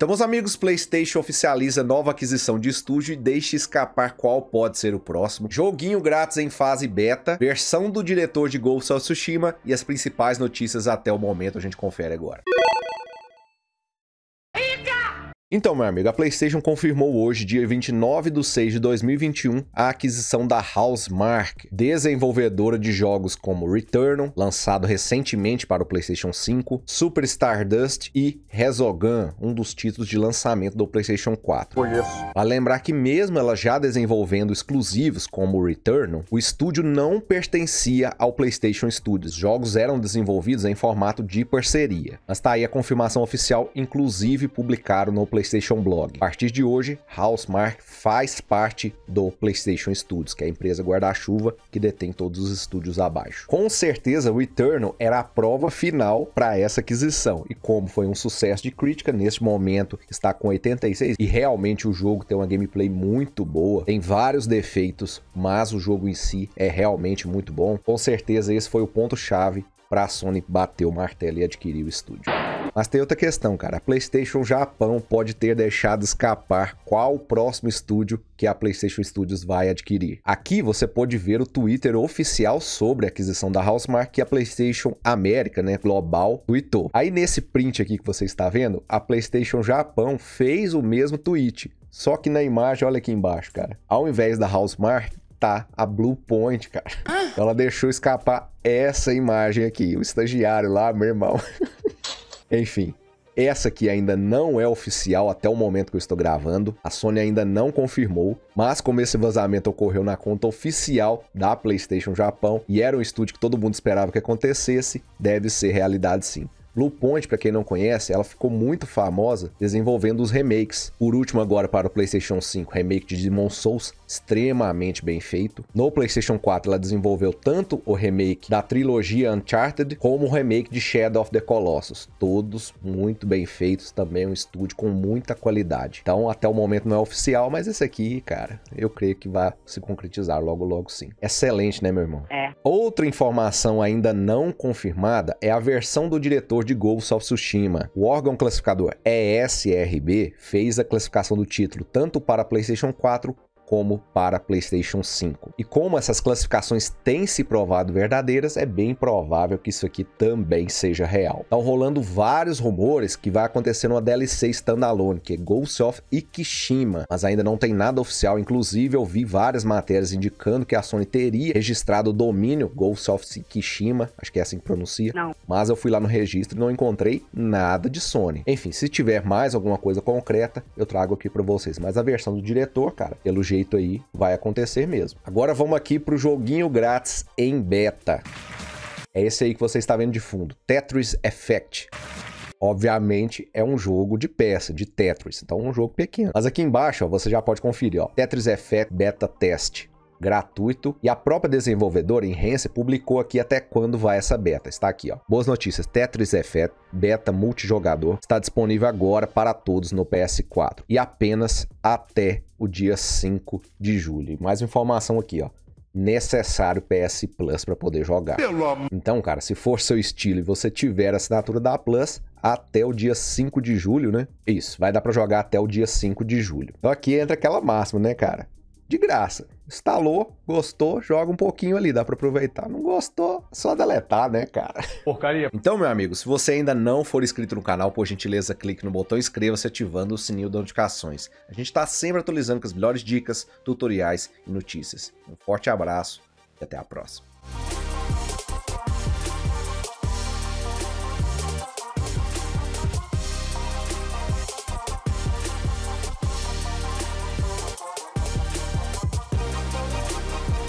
Então, meus amigos, PlayStation oficializa nova aquisição de estúdio e deixa escapar qual pode ser o próximo. Joguinho grátis em fase beta, versão do diretor de Ghost of Tsushima e as principais notícias até o momento a gente confere agora. Então, meu amigo, a PlayStation confirmou hoje, dia 29 de 6 de 2021, a aquisição da Housemark, desenvolvedora de jogos como Returnal, lançado recentemente para o PlayStation 5, Super Stardust e Resogun, um dos títulos de lançamento do PlayStation 4. Conheço. Para lembrar que, mesmo ela já desenvolvendo exclusivos como Returnal, o estúdio não pertencia ao PlayStation Studios. Jogos eram desenvolvidos em formato de parceria. Mas tá aí a confirmação oficial, inclusive publicaram no PlayStation PlayStation Blog. A partir de hoje, Housemark faz parte do PlayStation Studios, que é a empresa guarda-chuva que detém todos os estúdios abaixo. Com certeza, o Eternal era a prova final para essa aquisição, e como foi um sucesso de crítica, neste momento está com 86 e realmente o jogo tem uma gameplay muito boa, tem vários defeitos, mas o jogo em si é realmente muito bom. Com certeza, esse foi o ponto-chave para a Sony bater o martelo e adquirir o estúdio. Mas tem outra questão, cara. A PlayStation Japão pode ter deixado escapar qual o próximo estúdio que a PlayStation Studios vai adquirir. Aqui você pode ver o Twitter oficial sobre a aquisição da Housemark que a PlayStation América, né, global, tweetou. Aí nesse print aqui que você está vendo, a PlayStation Japão fez o mesmo tweet. Só que na imagem, olha aqui embaixo, cara. Ao invés da Housemark, tá a Blue Point, cara. Então ela deixou escapar essa imagem aqui. O estagiário lá, meu irmão. Enfim, essa que ainda não é oficial até o momento que eu estou gravando, a Sony ainda não confirmou, mas como esse vazamento ocorreu na conta oficial da PlayStation Japão e era um estúdio que todo mundo esperava que acontecesse, deve ser realidade sim. Blue Point, para quem não conhece, ela ficou muito famosa desenvolvendo os remakes. Por último agora para o PlayStation 5, remake de Demon Souls, extremamente bem feito. No PlayStation 4, ela desenvolveu tanto o remake da trilogia Uncharted como o remake de Shadow of the Colossus, todos muito bem feitos, também um estúdio com muita qualidade. Então, até o momento não é oficial, mas esse aqui, cara, eu creio que vai se concretizar logo logo sim. Excelente, né, meu irmão? É Outra informação ainda não confirmada é a versão do diretor de Ghost of Tsushima. O órgão classificador ESRB fez a classificação do título tanto para PlayStation 4 como para PlayStation 5. E como essas classificações têm se provado verdadeiras, é bem provável que isso aqui também seja real. Estão tá rolando vários rumores que vai acontecer uma DLC standalone, que é Ghost of Ikishima, mas ainda não tem nada oficial. Inclusive, eu vi várias matérias indicando que a Sony teria registrado o domínio Ghost of Ikishima, acho que é assim que pronuncia, não. mas eu fui lá no registro e não encontrei nada de Sony. Enfim, se tiver mais alguma coisa concreta, eu trago aqui para vocês. Mas a versão do diretor, cara, jeito jeito aí, vai acontecer mesmo. Agora vamos aqui para o joguinho grátis em beta. É esse aí que você está vendo de fundo, Tetris Effect. Obviamente é um jogo de peça, de Tetris, então um jogo pequeno. Mas aqui embaixo ó, você já pode conferir, ó, Tetris Effect Beta Test gratuito. E a própria desenvolvedora, Enhance, publicou aqui até quando vai essa beta. Está aqui, ó. Boas notícias, Tetris Effect beta multijogador está disponível agora para todos no PS4 e apenas até o dia 5 de julho. mais informação aqui, ó. Necessário PS Plus para poder jogar. Então, cara, se for seu estilo e você tiver a assinatura da Plus, até o dia 5 de julho, né? Isso, vai dar para jogar até o dia 5 de julho. Então aqui entra aquela máxima, né, cara? de graça. Instalou, gostou, joga um pouquinho ali, dá para aproveitar. Não gostou, só deletar, né, cara? Porcaria. Então, meu amigo, se você ainda não for inscrito no canal, por gentileza, clique no botão inscreva-se ativando o sininho de notificações. A gente tá sempre atualizando com as melhores dicas, tutoriais e notícias. Um forte abraço e até a próxima.